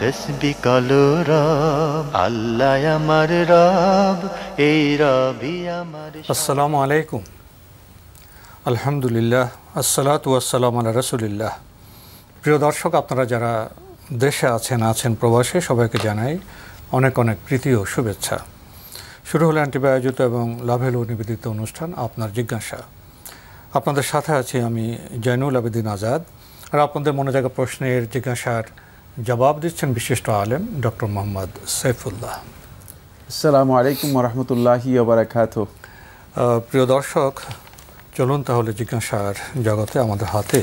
রব আল্লাহ আমার রব এই রবি আমার আসসালামু আলাইকুম আলহামদুলিল্লাহ আসসালাত ওয়াসালাম আল্লাহ রসুলিল্লাহ প্রিয় দর্শক আপনারা যারা দেশে আছেন আছেন প্রবাসে সবাইকে জানাই অনেক অনেক প্রীতি ও শুভেচ্ছা শুরু হলো অ্যান্টিবি আয়োজিত এবং লাভেল নিবেদিত অনুষ্ঠান আপনার জিজ্ঞাসা আপনাদের সাথে আছি আমি জয়নুল আবেদিন আজাদ আর আপনাদের মনে থাকা প্রশ্নের জিজ্ঞাসার জবাব দিচ্ছেন বিশিষ্ট আলেম ডক্টর মোহাম্মদ সৈফুল্লাহ আসসালামু আলাইকুম রহমতুল্লাহি বারাকাত প্রিয় দর্শক চলুন তাহলে জিজ্ঞাসার জগতে আমাদের হাতে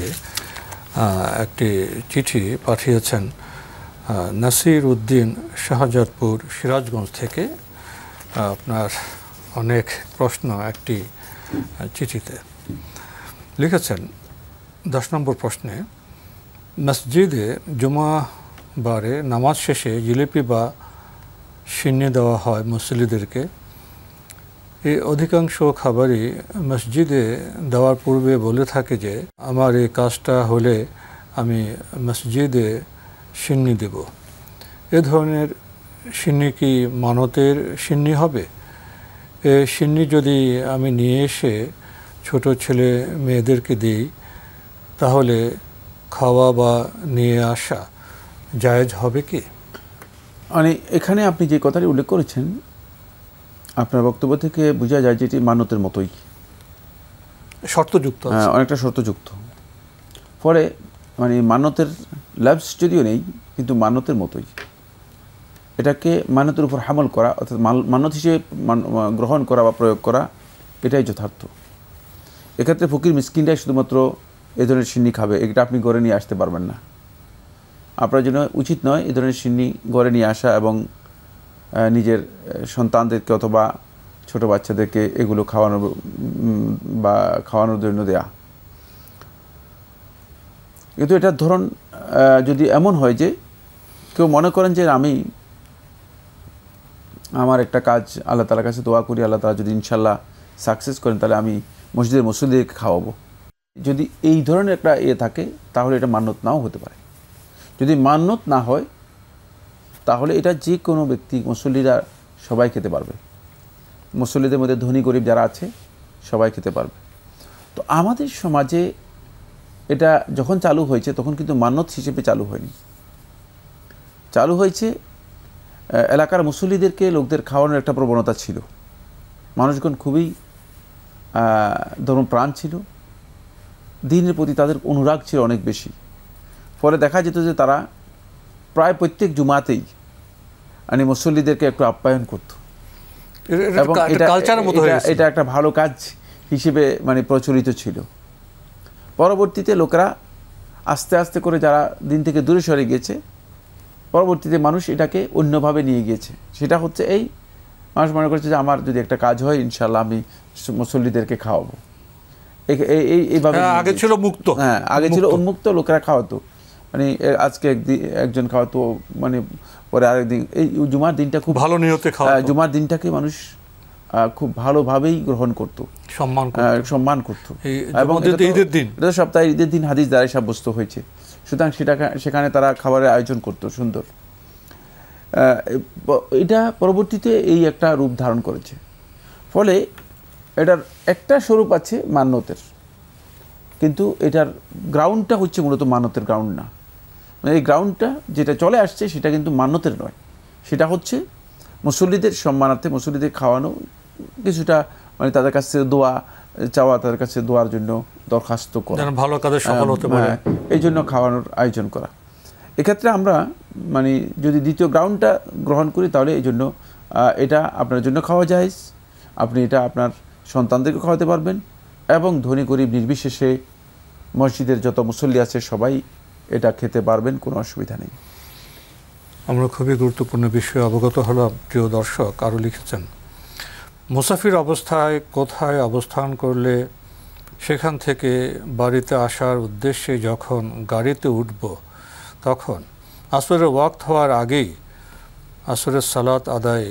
একটি চিঠি পাঠিয়েছেন নাসির উদ্দিন শাহজাদপুর সিরাজগঞ্জ থেকে আপনার অনেক প্রশ্ন একটি চিঠিতে লিখেছেন দশ নম্বর প্রশ্নে মসজিদে জুমা বারে নামাজ শেষে জিলিপি বা সিন্নি দেওয়া হয় মুসলিদেরকে এই অধিকাংশ খাবারই মসজিদে দেওয়ার পূর্বে বলে থাকে যে আমার এই কাজটা হলে আমি মসজিদে সিন্নি দেব এ ধরনের সিন্নি কি মানতের সিন্নি হবে এ সিন্নি যদি আমি নিয়ে এসে ছোট ছেলে মেয়েদেরকে দিই তাহলে খাওয়া বা নিয়ে আসা জায়জ হবে কি মানে এখানে আপনি যে কথাটি উল্লেখ করেছেন আপনার বক্তব্য থেকে বোঝা যায় যেটি মানতের মতোই শর্তযুক্ত হ্যাঁ, অনেকটা শর্তযুক্ত ফলে মানে মানতের লাভস যদিও নেই কিন্তু মানতের মতোই এটাকে মানতের উপর হামল করা অর্থাৎ মানত হিসেবে গ্রহণ করা বা প্রয়োগ করা এটাই যথার্থ এক্ষেত্রে ফকির মিসকিনটাই শুধুমাত্র এ ধরনের সিন্নি খাবে এটা আপনি গড়ে নিয়ে আসতে পারবেন না আপনার জন্য উচিত নয় এ ধরনের সিন্নি ঘরে নিয়ে আসা এবং নিজের সন্তানদেরকে অথবা ছোট বাচ্চাদেরকে এগুলো খাওয়ানো বা খাওয়ানোর জন্য দেয়া কিন্তু এটার ধরন যদি এমন হয় যে কেউ মনে করেন যে আমি আমার একটা কাজ আল্লাহ তালার কাছে দোয়া করি আল্লাহ তালা যদি ইনশাল্লাহ সাকসেস করেন তাহলে আমি মসজিদের মসজিদে খাওয়াবো যদি এই ধরনের একটা ইয়ে থাকে তাহলে এটা মান্যত নাও হতে পারে যদি মান্যত না হয় তাহলে এটা যে কোনো ব্যক্তি মুসল্লিরা সবাই খেতে পারবে মুসল্লিদের মধ্যে ধনী গরিব যারা আছে সবাই খেতে পারবে তো আমাদের সমাজে এটা যখন চালু হয়েছে তখন কিন্তু মান্যত হিসেবে চালু হয়নি চালু হয়েছে এলাকার মুসল্লিদেরকে লোকদের খাওয়ানোর একটা প্রবণতা ছিল মানুষগণ খুবই ধরুন প্রাণ ছিল দিনের প্রতি তাদের অনুরাগ ছিল অনেক বেশি ফলে দেখা যেত যে তারা প্রায় প্রত্যেক জুমাতেই মানে মুসল্লিদেরকে একটু আপ্যায়ন করত এবং এটা একটা ভালো কাজ হিসেবে মানে প্রচলিত ছিল পরবর্তীতে লোকরা আস্তে আস্তে করে যারা দিন থেকে দূরে সরে গিয়েছে পরবর্তীতে মানুষ এটাকে অন্যভাবে নিয়ে গিয়েছে সেটা হচ্ছে এই মানুষ মনে করছে যে আমার যদি একটা কাজ হয় ইনশাল্লাহ আমি মুসল্লিদেরকে খাওয়াবো এইভাবে হ্যাঁ, আগে ছিল মুক্ত হ্যাঁ আগে ছিল উন্মুক্ত লোকেরা খাওয়াতো মানে আজকে একজন খাওয়া তো মানে পরে আরেকদিন এই জুমার দিনটা খুব ভালো নিয়তে হ্যাঁ, খাওয়া জুমার দিনটাকে মানুষ খুব ভালোভাবেই গ্রহণ করত সম্মান করতো করত এবং ঈদের দিন এটা সপ্তাহে ঈদের দিন হাদিস দ্বারাই সাব্যস্ত হয়েছে সুতরাং সেটা সেখানে তারা খাবারের আয়োজন করত সুন্দর এটা পরবর্তীতে এই একটা রূপ ধারণ করেছে ফলে এটার একটা স্বরূপ আছে মান্যতের কিন্তু এটার গ্রাউন্ডটা হচ্ছে মূলত মানতের গ্রাউন্ড না মানে এই গ্রাউন্ডটা যেটা চলে আসছে সেটা কিন্তু মান্যতের নয় সেটা হচ্ছে মুসল্লিদের সম্মানার্থে মুসল্লিদের খাওয়ানো কিছুটা মানে তাদের কাছে দোয়া চাওয়া তাদের কাছে দোয়ার জন্য দরখাস্ত করা ভালো কাজের সফল হ্যাঁ, হতে পারে হ্যাঁ, এই জন্য খাওয়ানোর আয়োজন করা এক্ষেত্রে আমরা মানে যদি দ্বিতীয় গ্রাউন্ডটা গ্রহণ করি তাহলে এই জন্য এটা আপনার জন্য খাওয়া যায় আপনি এটা আপনার সন্তানদেরকে খাওয়াতে পারবেন এবং ধনী গরিব নির্বিশেষে মসজিদের যত মুসল্লি আছে সবাই এটা খেতে পারবেন কোনো অসুবিধা নেই আমরা খুবই গুরুত্বপূর্ণ বিষয়ে অবগত হলাম প্রিয় দর্শক আরও লিখেছেন মুসাফির অবস্থায় কোথায় অবস্থান করলে সেখান থেকে বাড়িতে আসার উদ্দেশ্যে যখন গাড়িতে উঠব তখন আসরের ওয়াক্ত হওয়ার আগেই আসরের সালাত আদায়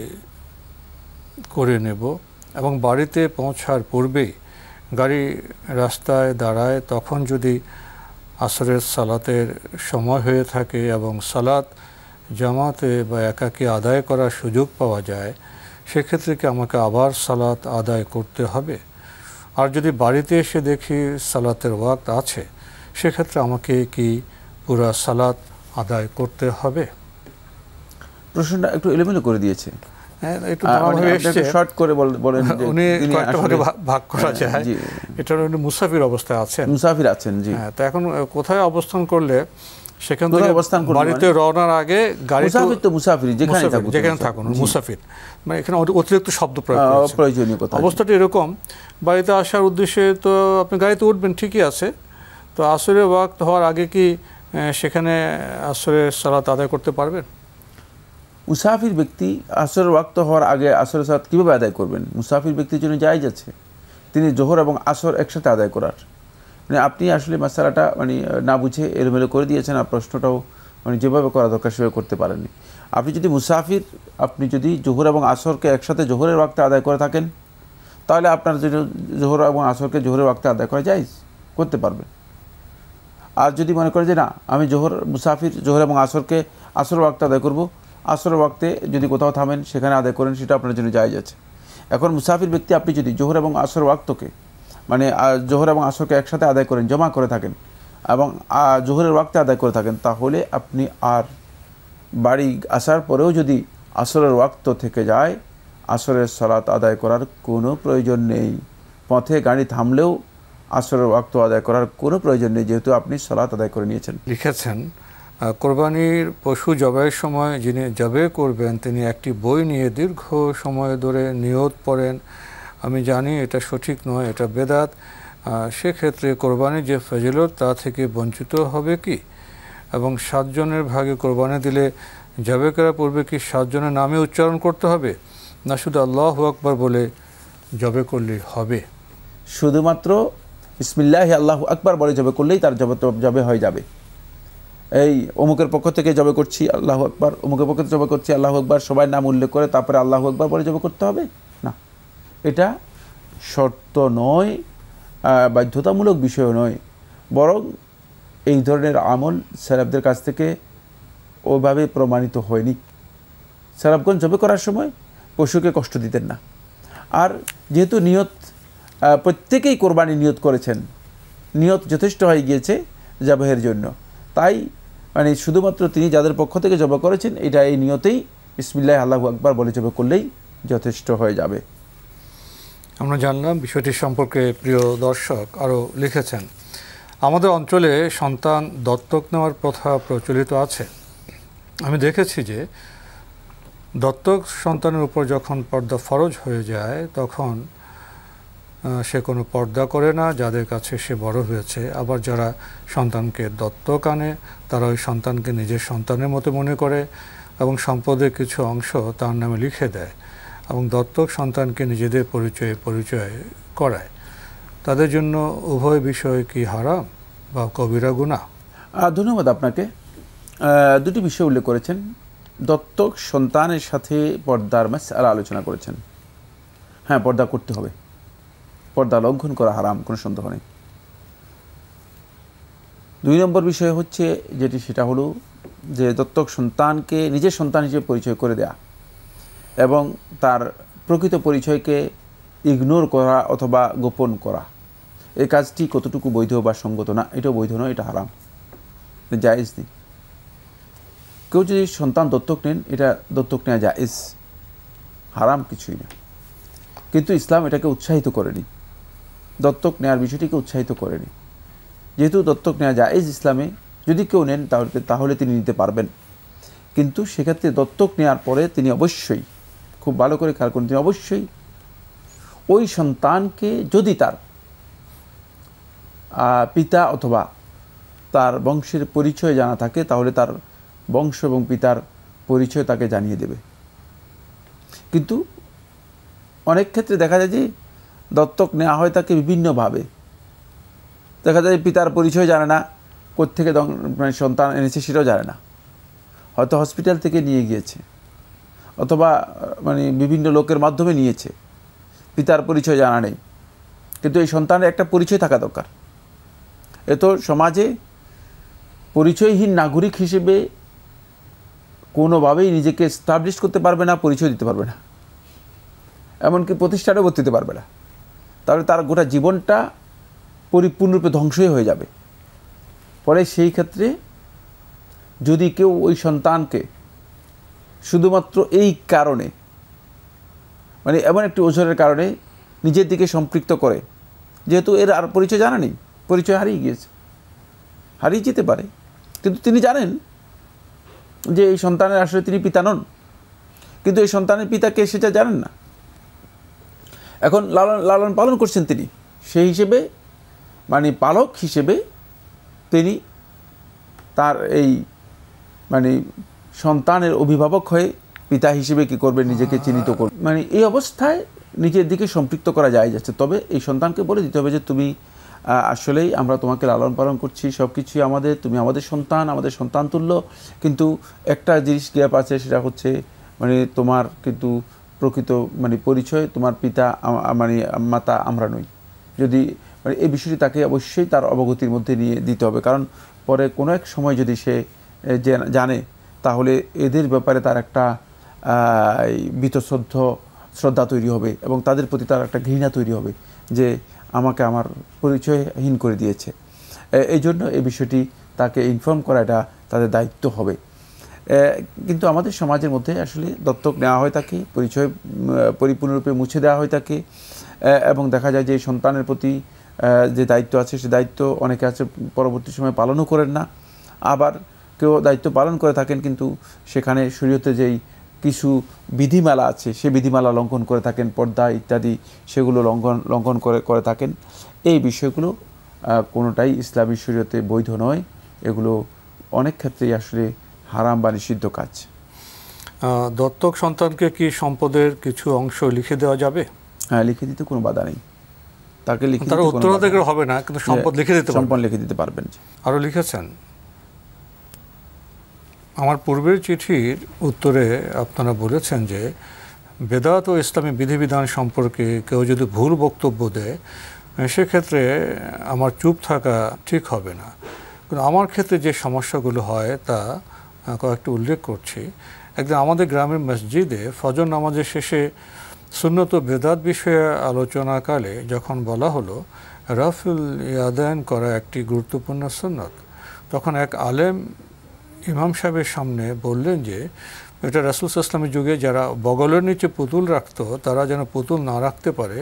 করে নেব এবং বাড়িতে পৌঁছার পূর্বেই গাড়ি রাস্তায় দাঁড়ায় তখন যদি আসরের সালাতের সময় হয়ে থাকে এবং সালাত জামাতে বা একাকে আদায় করার সুযোগ পাওয়া যায় সেক্ষেত্রে কি আমাকে আবার সালাত আদায় করতে হবে আর যদি বাড়িতে এসে দেখি সালাতের ওয়াক্ত আছে সেক্ষেত্রে আমাকে কি পুরা সালাত আদায় করতে হবে প্রশ্নটা একটু এলোমেলো করে দিয়েছে হ্যাঁ, একটু শর্ট করে বলেন উনি ভাগ হ্যাঁ, এটা মুসাফির মুসাফির আছেন জি হ্যাঁ এখন কোথায় অবস্থান করলে সেখান থেকে অবস্থান বাড়িতে মানে? রওনার আগে গাড়ি তো মুসাফির যেখানে থাকুন মুসাফির মানে এখানে অতিরিক্ত শব্দ প্রয়োগ অবস্থাটা এরকম বাড়িতে আসার উদ্দেশ্যে তো আপনি গাড়িতে উঠবেন ঠিকই আছে তো আসরে ওয়াক্ত হওয়ার আগে কি সেখানে আসরের সালাত আদায় করতে পারবেন মুসাফির ব্যক্তি আসর ওয়াক্ত হওয়ার আগে আসরের সাথ কীভাবে আদায় করবেন মুসাফির ব্যক্তির জন্য যাই যাচ্ছে তিনি জোহর এবং আসর একসাথে আদায় করার মানে আপনি আসলে মশালাটা মানে না বুঝে এলোমেলো করে দিয়েছেন আর প্রশ্নটাও মানে যেভাবে করা দরকার সেভাবে করতে পারেননি আপনি যদি মুসাফির আপনি যদি জোহর এবং আসরকে একসাথে জোহরের ওয়াক্তে আদায় করে থাকেন তাহলে আপনার জোহর এবং আসরকে জোহরের ওয়াক্তে আদায় করা যায় করতে পারবেন আর যদি মনে করেন যে না আমি জোহর মুসাফির জোহর এবং আসরকে আসর ওয়াক্তে আদায় করবো আসর ওয়াক্তে যদি কোথাও থামেন সেখানে আদায় করেন সেটা আপনার জন্য যায় আছে এখন মুসাফির ব্যক্তি আপনি যদি জোহর এবং আসর ওয়াক্তকে মানে জোহর এবং আসরকে একসাথে আদায় করেন জমা করে থাকেন এবং জোহরের ওয়াক্তে আদায় করে থাকেন তাহলে আপনি আর বাড়ি আসার পরেও যদি আসরের ওয়াক্ত থেকে যায় আসরের সলাত আদায় করার কোনো প্রয়োজন নেই পথে গাড়ি থামলেও আসরের ওয়াক্ত আদায় করার কোনো প্রয়োজন নেই যেহেতু আপনি সলাত আদায় করে নিয়েছেন লিখেছেন কোরবানির পশু জবাইয়ের সময় যিনি জবে করবেন তিনি একটি বই নিয়ে দীর্ঘ সময় ধরে নিয়ত পড়েন আমি জানি এটা সঠিক নয় এটা বেদাত সেক্ষেত্রে কোরবানির যে ফজিলত তা থেকে বঞ্চিত হবে কি এবং সাতজনের ভাগে কোরবানি দিলে জবে করার পূর্বে কি সাতজনের নামে উচ্চারণ করতে হবে না শুধু আল্লাহ আকবার বলে জবে করলেই হবে শুধুমাত্র ইসমিল্লাহ আল্লাহ আকবার বলে জবে করলেই তার জবে জবে হয়ে যাবে এই অমুকের পক্ষ থেকে জবে করছি আল্লাহ আকবর অমুকের পক্ষ থেকে জবে করছি আল্লাহ আকবর সবাই নাম উল্লেখ করে তারপরে আল্লাহ আকবর বলে জবে করতে হবে না এটা শর্ত নয় বাধ্যতামূলক বিষয় নয় বরং এই ধরনের আমল স্যারাবদের কাছ থেকে ওভাবে প্রমাণিত হয়নি স্যারাবগণ জবে করার সময় পশুকে কষ্ট দিতেন না আর যেহেতু নিয়ত প্রত্যেকেই কোরবানি নিয়ত করেছেন নিয়ত যথেষ্ট হয়ে গিয়েছে জবহের জন্য তাই মানে শুধুমাত্র তিনি যাদের পক্ষ থেকে জবা করেছেন এটা এই নিয়তেই বিসমিল্লাহ আল্লাহ আকবর বলে জবা করলেই যথেষ্ট হয়ে যাবে আমরা জানলাম বিষয়টি সম্পর্কে প্রিয় দর্শক আরও লিখেছেন আমাদের অঞ্চলে সন্তান দত্তক নেওয়ার প্রথা প্রচলিত আছে আমি দেখেছি যে দত্তক সন্তানের উপর যখন পর্দা ফরজ হয়ে যায় তখন সে কোনো পর্দা করে না যাদের কাছে সে বড় হয়েছে আবার যারা সন্তানকে দত্তক আনে তারা ওই সন্তানকে নিজের সন্তানের মতো মনে করে এবং সম্পদের কিছু অংশ তার নামে লিখে দেয় এবং দত্তক সন্তানকে নিজেদের পরিচয়ে পরিচয় করায় তাদের জন্য উভয় বিষয় কি হারাম বা কবিরা গুণা ধন্যবাদ আপনাকে দুটি বিষয় উল্লেখ করেছেন দত্তক সন্তানের সাথে পর্দার ম্যাচ আলোচনা করেছেন হ্যাঁ পর্দা করতে হবে পর্দা লঙ্ঘন করা হারাম কোনো সন্দেহ নেই দুই নম্বর বিষয় হচ্ছে যেটি সেটা হলো যে দত্তক সন্তানকে নিজের সন্তান হিসেবে পরিচয় করে দেয়া এবং তার প্রকৃত পরিচয়কে ইগনোর করা অথবা গোপন করা এই কাজটি কতটুকু বৈধ বা সঙ্গত না এটাও বৈধ নয় এটা হারাম জায়েজ নেই কেউ যদি সন্তান দত্তক নেন এটা দত্তক নেওয়া জায়েজ হারাম কিছুই না কিন্তু ইসলাম এটাকে উৎসাহিত করেনি দত্তক নেওয়ার বিষয়টিকে উৎসাহিত করেনি যেহেতু দত্তক নেওয়া জায়েজ ইসলামে যদি কেউ নেন তাহলে তাহলে তিনি নিতে পারবেন কিন্তু সেক্ষেত্রে দত্তক নেওয়ার পরে তিনি অবশ্যই খুব ভালো করে খেয়াল করেন তিনি অবশ্যই ওই সন্তানকে যদি তার পিতা অথবা তার বংশের পরিচয় জানা থাকে তাহলে তার বংশ এবং পিতার পরিচয় তাকে জানিয়ে দেবে কিন্তু অনেক ক্ষেত্রে দেখা যায় যে দত্তক নেওয়া হয় তাকে বিভিন্নভাবে দেখা যায় পিতার পরিচয় জানে না কোত্থেকে মানে সন্তান এনেছে সেটাও জানে না হয়তো হসপিটাল থেকে নিয়ে গিয়েছে অথবা মানে বিভিন্ন লোকের মাধ্যমে নিয়েছে পিতার পরিচয় জানা নেই কিন্তু এই সন্তানের একটা পরিচয় থাকা দরকার এ তো সমাজে পরিচয়হীন নাগরিক হিসেবে কোনোভাবেই নিজেকে স্টাবলিশ করতে পারবে না পরিচয় দিতে পারবে না এমনকি প্রতিষ্ঠানেও ভর্তিতে পারবে না তাহলে তার গোটা জীবনটা পরিপূর্ণরূপে ধ্বংসই হয়ে যাবে পরে সেই ক্ষেত্রে যদি কেউ ওই সন্তানকে শুধুমাত্র এই কারণে মানে এমন একটি ওজনের কারণে নিজের দিকে সম্পৃক্ত করে যেহেতু এর আর পরিচয় জানা নেই পরিচয় হারিয়ে গিয়েছে হারিয়ে যেতে পারে কিন্তু তিনি জানেন যে এই সন্তানের আসলে তিনি পিতা নন কিন্তু এই সন্তানের পিতাকে সেটা জানেন না এখন লালন লালন পালন করছেন তিনি সেই হিসেবে মানে পালক হিসেবে তিনি তার এই মানে সন্তানের অভিভাবক হয়ে পিতা হিসেবে কি করবে নিজেকে চিহ্নিত করবে মানে এই অবস্থায় নিজের দিকে সম্পৃক্ত করা যায় যাচ্ছে তবে এই সন্তানকে বলে দিতে হবে যে তুমি আসলেই আমরা তোমাকে লালন পালন করছি সব কিছুই আমাদের তুমি আমাদের সন্তান আমাদের সন্তান তুল্য কিন্তু একটা জিনিস গ্যাপ আছে সেটা হচ্ছে মানে তোমার কিন্তু প্রকৃত মানে পরিচয় তোমার পিতা মানে মাতা আমরা নই যদি মানে এই বিষয়টি তাকে অবশ্যই তার অবগতির মধ্যে নিয়ে দিতে হবে কারণ পরে কোনো এক সময় যদি সে জানে তাহলে এদের ব্যাপারে তার একটা বিতশ্রদ্ধ শ্রদ্ধা তৈরি হবে এবং তাদের প্রতি তার একটা ঘৃণা তৈরি হবে যে আমাকে আমার পরিচয়হীন করে দিয়েছে এই জন্য এই বিষয়টি তাকে ইনফর্ম করা এটা তাদের দায়িত্ব হবে কিন্তু আমাদের সমাজের মধ্যে আসলে দত্তক নেওয়া হয় থাকে পরিচয় পরিপূর্ণরূপে মুছে দেওয়া হয় থাকে এবং দেখা যায় যে সন্তানের প্রতি যে দায়িত্ব আছে সে দায়িত্ব অনেকে আছে পরবর্তী সময় পালনও করেন না আবার কেউ দায়িত্ব পালন করে থাকেন কিন্তু সেখানে শরীয়তে যেই কিছু বিধিমালা আছে সে বিধিমালা লঙ্ঘন করে থাকেন পর্দা ইত্যাদি সেগুলো লঙ্ঘন লঙ্ঘন করে করে থাকেন এই বিষয়গুলো কোনোটাই ইসলামী শরীয়তে বৈধ নয় এগুলো অনেক ক্ষেত্রেই আসলে হারাম বা নিষিদ্ধ কাজ দত্তক সন্তানকে কি সম্পদের কিছু অংশ লিখে দেওয়া যাবে হ্যাঁ লিখে দিতে কোনো বাধা নেই তাকে লিখে তার উত্তরাধিকার হবে না কিন্তু সম্পদ হ্যাঁ, লিখে দিতে সম্পদ লিখে দিতে পারবেন আরও লিখেছেন আমার পূর্বের চিঠির উত্তরে আপনারা বলেছেন যে বেদাত ও ইসলামী বিধিবিধান সম্পর্কে কেউ যদি ভুল বক্তব্য দেয় সেক্ষেত্রে আমার চুপ থাকা ঠিক হবে না কিন্তু আমার ক্ষেত্রে যে সমস্যাগুলো হয় তা কয়েকটা উল্লেখ করছি একদম আমাদের গ্রামের মসজিদে ফজর নামাজের শেষে সুন্নত বেদাত বিষয়ে আলোচনাকালে যখন বলা হলো রাফুল ইয়াদায়ন করা একটি গুরুত্বপূর্ণ সুন্নত তখন এক আলেম ইমাম সাহেবের সামনে বললেন যে এটা রাসুল ইসলামের যুগে যারা বগলের নিচে পুতুল রাখত তারা যেন পুতুল না রাখতে পারে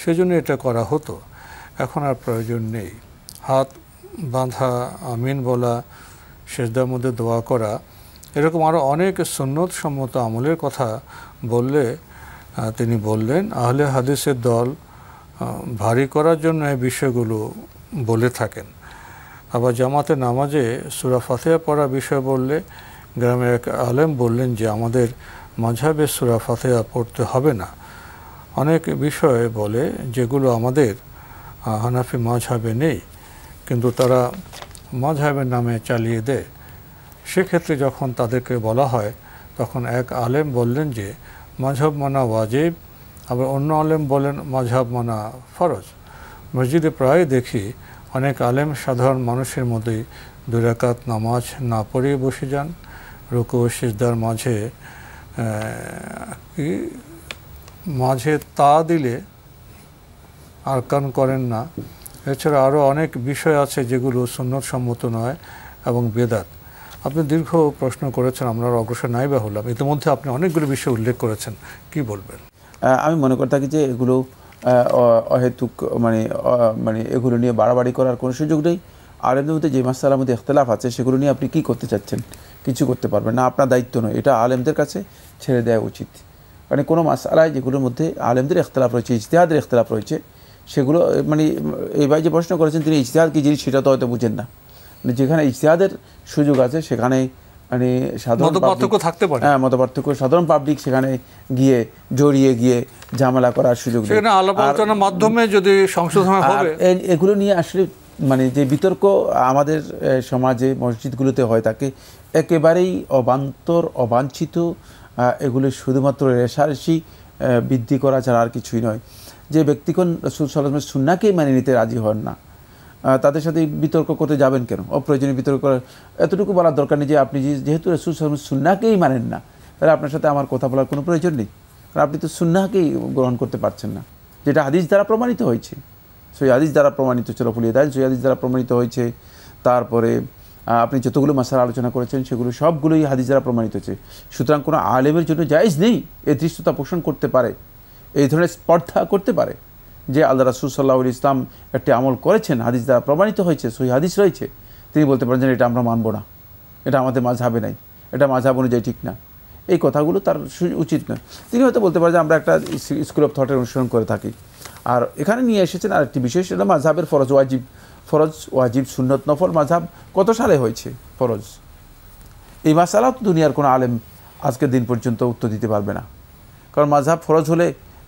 সেজন্য এটা করা হতো এখন আর প্রয়োজন নেই হাত বাঁধা আমিন বলা সেজদার মধ্যে দোয়া করা এরকম আরও অনেক সুন্নত সম্মত আমলের কথা বললে তিনি বললেন আহলে হাদিসের দল ভারী করার জন্য এই বিষয়গুলো বলে থাকেন আবার জামাতে নামাজে সুরা ফাতেহা পড়া বিষয় বললে গ্রামের এক আলেম বললেন যে আমাদের মাঝাবে সুরা ফাতেহা পড়তে হবে না অনেক বিষয় বলে যেগুলো আমাদের হানাফি মাঝাবে নেই কিন্তু তারা মজহাবের নামে চালিয়ে দেয় সেক্ষেত্রে যখন তাদেরকে বলা হয় তখন এক আলেম বললেন যে মাঝহব মানা ওয়াজিব আবার অন্য আলেম বলেন মাঝহব মানা ফরজ মসজিদে প্রায় দেখি অনেক আলেম সাধারণ মানুষের মধ্যেই দুরাকাত নামাজ না পড়িয়ে বসে যান রুকু সিজদার মাঝে কি মাঝে তা দিলে আরকান করেন না এছাড়া আরও অনেক বিষয় আছে যেগুলো সুন্নত সম্মত নয় এবং বেদাত আপনি দীর্ঘ প্রশ্ন করেছেন আমরা অগ্রসর নাই বা হলাম ইতিমধ্যে আপনি অনেকগুলো বিষয় উল্লেখ করেছেন কি বলবেন আমি মনে করে থাকি যে এগুলো অহেতুক মানে মানে এগুলো নিয়ে বাড়াবাড়ি করার কোনো সুযোগ নেই আলেমদের মধ্যে যে মাসালার মধ্যে ইখতলাফ আছে সেগুলো নিয়ে আপনি কি করতে চাচ্ছেন কিছু করতে পারবেন না আপনার দায়িত্ব নয় এটা আলেমদের কাছে ছেড়ে দেওয়া উচিত কারণ মানে কোনো মাসালায় যেগুলোর মধ্যে আলেমদের ইখতলাফ রয়েছে ইজতেহাদের ইখতলাফ রয়েছে সেগুলো মানে এই যে প্রশ্ন করেছেন তিনি ইশতেহাদ কী জিনিস সেটা তো হয়তো বুঝেন না মানে, যেখানে ইশতেহাদের সুযোগ আছে সেখানে মানে সাধারণ পার্থক্য থাকতে পারে হ্যাঁ মত পার্থক্য সাধারণ পাবলিক সেখানে গিয়ে জড়িয়ে গিয়ে ঝামেলা করার সুযোগ সেখানে আলোচনার মাধ্যমে যদি সংশোধন হবে এগুলো নিয়ে আসলে মানে যে বিতর্ক আমাদের সমাজে মসজিদগুলোতে হয় তাকে একেবারেই অবান্তর অবাঞ্ছিত এগুলো শুধুমাত্র রেশারেশি বৃদ্ধি করা ছাড়া আর কিছুই নয় যে ব্যক্তিগণ রসুল সাল্লামের সুন্নাকেই মানে নিতে রাজি হন না তাদের সাথে বিতর্ক করতে যাবেন কেন অপ্রয়োজনীয় বিতর্ক করার এতটুকু বলার দরকার নেই যে আপনি যেহেতু রসুল সাল্লামের সুন্নাকেই মানেন না তাহলে আপনার সাথে আমার কথা বলার কোনো প্রয়োজন নেই কারণ আপনি তো সুন্নাকেই গ্রহণ করতে পারছেন না যেটা হাদিস দ্বারা প্রমাণিত হয়েছে সই হাদিস দ্বারা প্রমাণিত ছিল ফুলিয়ে দাইল সই হাদিস দ্বারা প্রমাণিত হয়েছে তারপরে আপনি যতগুলো মাসার আলোচনা করেছেন সেগুলো সবগুলোই হাদিস দ্বারা প্রমাণিত হচ্ছে সুতরাং কোনো আলেমের জন্য জায়জ নেই এ দৃশ্যতা পোষণ করতে পারে এই ধরনের স্পর্ধা করতে পারে যে আল্লাহ রাসুল সাল্লাহ ইসলাম একটি আমল করেছেন হাদিস দ্বারা প্রমাণিত হয়েছে সহি হাদিস রয়েছে তিনি বলতে পারেন যে এটা আমরা মানব না এটা আমাদের মাঝাবে নাই এটা মাঝহাব অনুযায়ী ঠিক না এই কথাগুলো তার উচিত নয় তিনি হয়তো বলতে পারেন যে আমরা একটা স্কুল অফ থটের অনুসরণ করে থাকি আর এখানে নিয়ে এসেছেন আর একটি বিষয় সেটা মাঝহাবের ফরজ ওয়াজিব ফরজ ওয়াজিব সুন্নত নফল মাঝহাব কত সালে হয়েছে ফরজ এই মাসালাও দুনিয়ার কোনো আলেম আজকের দিন পর্যন্ত উত্তর দিতে পারবে না কারণ মাঝহাব ফরজ হলে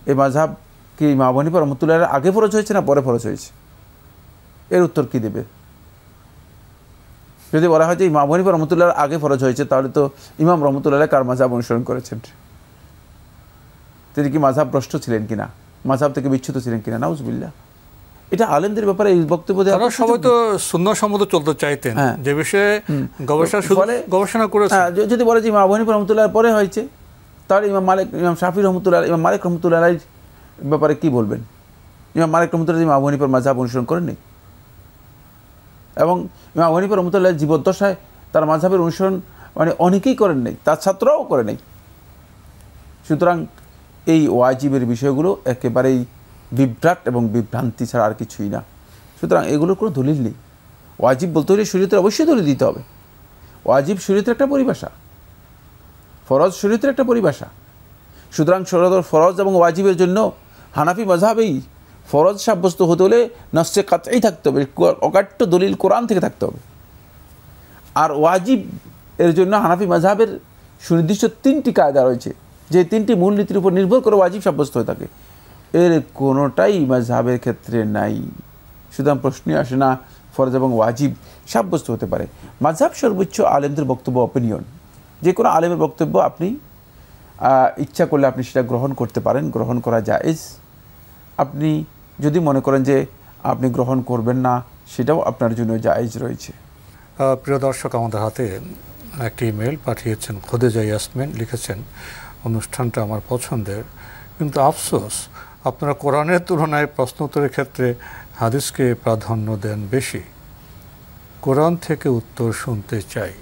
এই মাঝাব কি মা বনিপা রহমতুল্লাহ আগে ফরজ হয়েছে না পরে ফরজ হয়েছে এর উত্তর কি দেবে যদি বলা হয় যে ইমাম হনিফা রহমতুল্লাহ আগে ফরজ হয়েছে তাহলে তো ইমাম রহমতুল্লাহ কার মাঝাব অনুসরণ করেছেন তিনি কি মাঝাব ভ্রষ্ট ছিলেন কিনা মাঝাব থেকে বিচ্ছুত ছিলেন কিনা উজবিল্লা এটা আলেমদের ব্যাপারে এই বক্তব্য তারা সবাই তো সুন্দর সম্মত চলতে চাইতেন হ্যাঁ। যে বিষয়ে গবেষণা গবেষণা করে হ্যাঁ, যদি বলে যে ইমাম হনিফা রহমতুল্লাহ পরে হয়েছে তাহলে ইমাম মালিক ইমাম শাফি রহমতুল্লাহ ইমাম মালিক রহমতুল্লাহ আলাইয়ের ব্যাপারে কি বলবেন ইমাম মালিক রহমতুল্লাহ ইমাম আবু মাঝাব অনুসরণ করেননি এবং ইমাম আবু রহমতুল্লাহ জীবদ্দশায় তার মাঝাবের অনুসরণ মানে অনেকেই করেন নাই তার ছাত্ররাও করে নেই সুতরাং এই ওয়াজিবের বিষয়গুলো একেবারেই বিভ্রাট এবং বিভ্রান্তি ছাড়া আর কিছুই না সুতরাং এগুলোর কোনো দলিল নেই ওয়াজিব বলতে হলে শরীরের অবশ্যই দলিল দিতে হবে ওয়াজিব শরীরের একটা পরিভাষা ফরজ শরীরের একটা পরিভাষা সুতরাং সরদর ফরজ এবং ওয়াজিবের জন্য হানাফি মজাবেই ফরজ সাব্যস্ত হতে হলে নস্যে কাতেই থাকতে হবে অকাট্য দলিল কোরআন থেকে থাকতে হবে আর ওয়াজিব এর জন্য হানাফি মজাবের সুনির্দিষ্ট তিনটি কায়দা রয়েছে যে তিনটি মূলনীতির উপর নির্ভর করে ওয়াজিব সাব্যস্ত হয়ে থাকে এর কোনোটাই মজাবের ক্ষেত্রে নাই সুতরাং প্রশ্নই আসে না ফরজ এবং ওয়াজিব সাব্যস্ত হতে পারে মাঝহাব সর্বোচ্চ আলেমদের বক্তব্য অপিনিয়ন যে কোনো আলেমের বক্তব্য আপনি ইচ্ছা করলে আপনি সেটা গ্রহণ করতে পারেন গ্রহণ করা জায়েজ আপনি যদি মনে করেন যে আপনি গ্রহণ করবেন না সেটাও আপনার জন্য জায়েজ রয়েছে প্রিয় দর্শক আমাদের হাতে একটি ইমেল পাঠিয়েছেন খোদেজা ইয়াসমিন লিখেছেন অনুষ্ঠানটা আমার পছন্দের কিন্তু আফসোস আপনারা কোরআনের তুলনায় প্রশ্নোত্তরের ক্ষেত্রে হাদিসকে প্রাধান্য দেন বেশি কোরআন থেকে উত্তর শুনতে চাই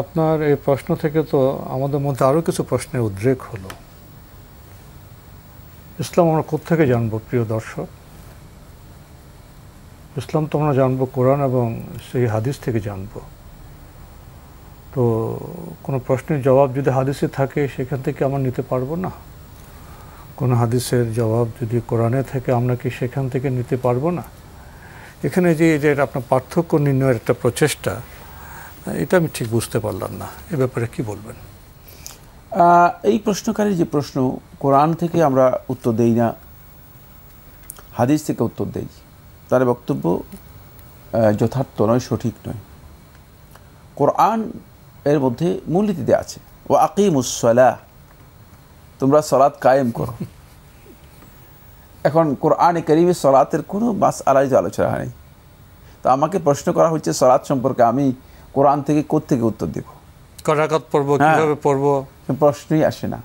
আপনার এই প্রশ্ন থেকে তো আমাদের মধ্যে আরও কিছু প্রশ্নের উদ্রেক হলো ইসলাম আমরা কোথেকে জানবো প্রিয় দর্শক ইসলাম তো আমরা জানবো কোরআন এবং সেই হাদিস থেকে জানব তো কোনো প্রশ্নের জবাব যদি হাদিসে থাকে সেখান থেকে আমরা নিতে পারবো না কোনো হাদিসের জবাব যদি কোরআনে থাকে আমরা কি সেখান থেকে নিতে পারবো না এখানে যে এটা আপনার পার্থক্য নির্ণয়ের একটা প্রচেষ্টা হ্যাঁ, এটা আমি ঠিক বুঝতে পারলাম না এ ব্যাপারে কি বলবেন এই প্রশ্নকারী যে প্রশ্ন কোরআন থেকে আমরা উত্তর দেই না হাদিস থেকে উত্তর দেই তার বক্তব্য যথার্থ নয় সঠিক নয় কোরআন এর মধ্যে মূলনীতিতে আছে ও আকিমুসলা তোমরা সলাৎ কায়েম করো এখন কোরআনে করিমে সলাতের কোনো বাস আলাই আলোচনা হয়নি তো আমাকে প্রশ্ন করা হচ্ছে সলাৎ সম্পর্কে আমি কোরআন থেকে কোত্থেকে উত্তর দিব করাকাত পড়বো হ্যাঁ। কিভাবে প্রশ্নই আসে না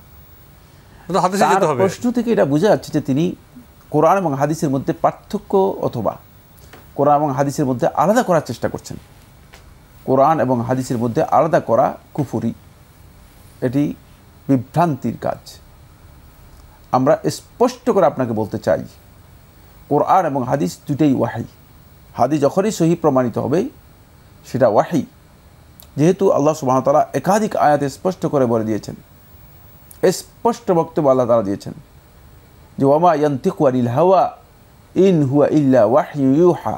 প্রশ্ন থেকে এটা বোঝা যাচ্ছে যে তিনি কোরআন এবং হাদিসের মধ্যে পার্থক্য অথবা কোরআন এবং হাদিসের মধ্যে আলাদা করার চেষ্টা করছেন কোরআন এবং হাদিসের মধ্যে আলাদা করা কুফুরি এটি বিভ্রান্তির কাজ আমরা স্পষ্ট করে আপনাকে বলতে চাই কোরআন এবং হাদিস দুটেই ওয়াহি হাদিস যখনই সহি প্রমাণিত হবে সেটা ওয়াহি যেহেতু আল্লাহ সুবাহতালা একাধিক আয়াতে স্পষ্ট করে বলে দিয়েছেন স্পষ্ট বক্তব্য আল্লাহ তালা দিয়েছেন যে ওয়ামা ইয়ান্তিকুয়ারিল হাওয়া ইন হুয়া ইল্লা ওয়াহা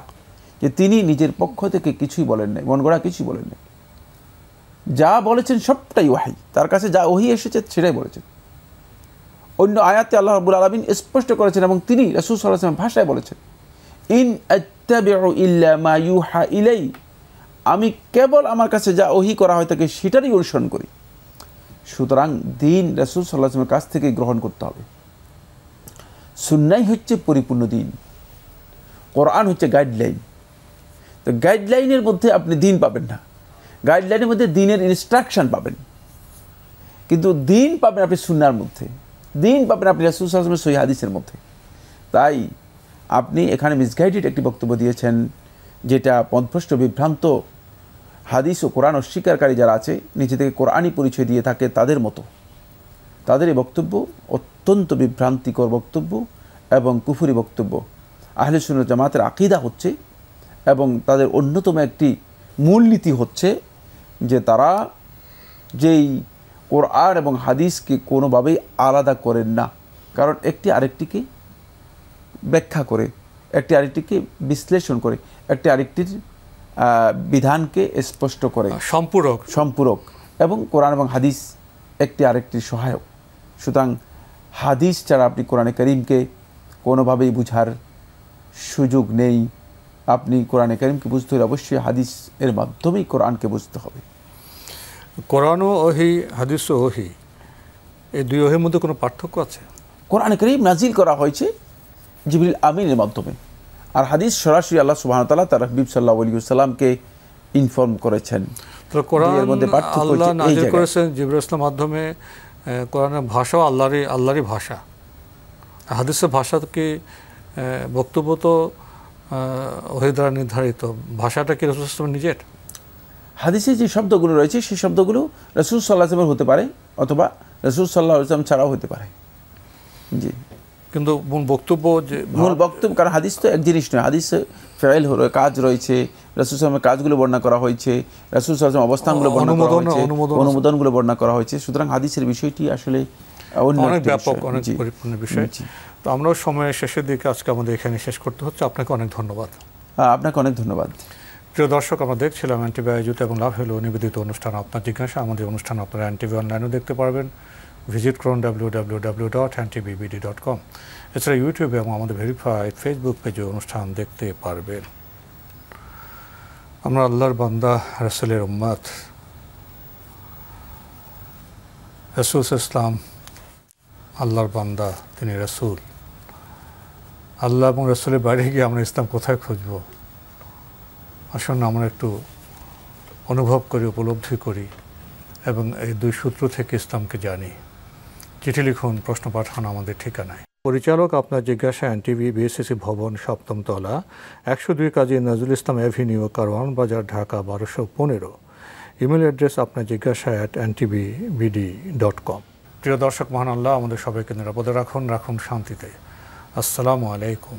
যে তিনি নিজের পক্ষ থেকে কিছুই বলেন নাই মন গড়া কিছুই বলেন নাই যা বলেছেন সবটাই ওয়াহি তার কাছে যা ওহি এসেছে সেটাই বলেছেন অন্য আয়াতে আল্লাহ রবুল আলমিন স্পষ্ট করেছেন এবং তিনি রসুল সাল্লাহ ভাষায় বলেছেন ইন ইল্লা মা ইউহা ইলাই আমি কেবল আমার কাছে যা ওহি করা হয় তাকে সেটারই অনুসরণ করি সুতরাং দিন রাসুল সাল্লাহামের কাছ থেকে গ্রহণ করতে হবে সুন্নাই হচ্ছে পরিপূর্ণ দিন কোরআন হচ্ছে গাইডলাইন তো গাইডলাইনের মধ্যে আপনি দিন পাবেন না গাইডলাইনের মধ্যে দিনের ইনস্ট্রাকশান পাবেন কিন্তু দিন পাবেন আপনি সুন্নার মধ্যে দিন পাবেন আপনি রাসুল সাল্লামের সহি হাদিসের মধ্যে তাই আপনি এখানে মিসগাইডেড একটি বক্তব্য দিয়েছেন যেটা পদভ্রষ্ট বিভ্রান্ত হাদিস ও কোরআন অস্বীকারকারী যারা আছে নিজে থেকে কোরআনই পরিচয় দিয়ে থাকে তাদের মতো তাদের এই বক্তব্য অত্যন্ত বিভ্রান্তিকর বক্তব্য এবং কুফুরি বক্তব্য আহলে সুন্নত জামাতের আকিদা হচ্ছে এবং তাদের অন্যতম একটি মূলনীতি হচ্ছে যে তারা যেই কোরআন এবং হাদিসকে কোনোভাবেই আলাদা করেন না কারণ একটি আরেকটিকে ব্যাখ্যা করে একটি আরেকটিকে বিশ্লেষণ করে একটি আরেকটির বিধানকে স্পষ্ট করে সম্পূরক সম্পূরক এবং কোরআন এবং হাদিস একটি আরেকটি সহায়ক সুতরাং হাদিস ছাড়া আপনি কোরআনে করিমকে কোনোভাবেই বুঝার সুযোগ নেই আপনি কোরআনে করিমকে বুঝতে হলে অবশ্যই হাদিস এর মাধ্যমেই কোরআনকে বুঝতে হবে কোরআনও ওহি হাদিস ওহি এই দুই ওহির মধ্যে কোনো পার্থক্য আছে কোরআনে করিম নাজিল করা হয়েছে জিবরিল আমিনের মাধ্যমে আর হাদিস সরাসরি আল্লাহ সুবাহতাল্লাহ তার হাবিব সাল্লাহ আলী সাল্লামকে ইনফর্ম করেছেন আল্লাহ নাজির করেছেন জিবর ইসলাম মাধ্যমে কোরআনের ভাষাও আল্লাহরই আল্লাহরই ভাষা হাদিসের ভাষাকে বক্তব্য তো ওহি দ্বারা নির্ধারিত ভাষাটা কি রসুল ইসলাম নিজের হাদিসে যে শব্দগুলো রয়েছে সেই শব্দগুলো রসুল সাল্লাহ ইসলামের হতে পারে অথবা রসুল সাল্লাহ ইসলাম ছাড়াও হতে পারে জি কিন্তু মূল বক্তব্য যে মূল বক্তব্য কারণ হাদিস তো এক জিনিস নয় হাদিস ফেল হলো কাজ রয়েছে রাসুল সালামের কাজগুলো বর্ণনা করা হয়েছে রাসুল সালাম অবস্থানগুলো বর্ণনা করা হয়েছে অনুমোদনগুলো বর্ণনা করা হয়েছে সুতরাং হাদিসের বিষয়টি আসলে অনেক ব্যাপক অনেক পরিপূর্ণ বিষয় তো আমরাও সময়ের শেষের দিকে আজকে আমাদের এখানে শেষ করতে হচ্ছে আপনাকে অনেক ধন্যবাদ আপনাকে অনেক ধন্যবাদ প্রিয় দর্শক আমরা দেখছিলাম অ্যান্টিবায়োজিত এবং লাভ হলো নিবেদিত অনুষ্ঠান আপনার জিজ্ঞাসা আমাদের অনুষ্ঠান আপনারা অ্যান্টিবি অনলাইনেও দেখতে পারবেন visit ডট কম এছাড়া ইউটিউবে এবং আমাদের ভেরিফাইড ফেসবুক পেজে অনুষ্ঠান দেখতে পারবেন আমরা আল্লাহর বান্দা রাসেলের উম্মাদ রসুল ইসলাম আল্লাহর বান্দা তিনি রসুল আল্লাহ এবং রসুলের বাইরে গিয়ে আমরা ইসলাম কোথায় খুঁজব আসুন আমরা একটু অনুভব করি উপলব্ধি করি এবং এই দুই সূত্র থেকে ইসলামকে জানি চিঠি লিখুন প্রশ্ন পাঠান আমাদের ঠিকানায় পরিচালক আপনার জিজ্ঞাসা টিভি বিএসসিসি ভবন সপ্তম তলা একশো দুই কাজী নজরুল ইসলাম অ্যাভিনিউ কারওয়ান বাজার ঢাকা বারোশো পনেরো ইমেল অ্যাড্রেস আপনার জিজ্ঞাসা at NTV BD dot com প্রিয় দর্শক মহান আল্লাহ আমাদের সবাইকে নিরাপদে রাখুন রাখুন শান্তিতে আসসালামু আলাইকুম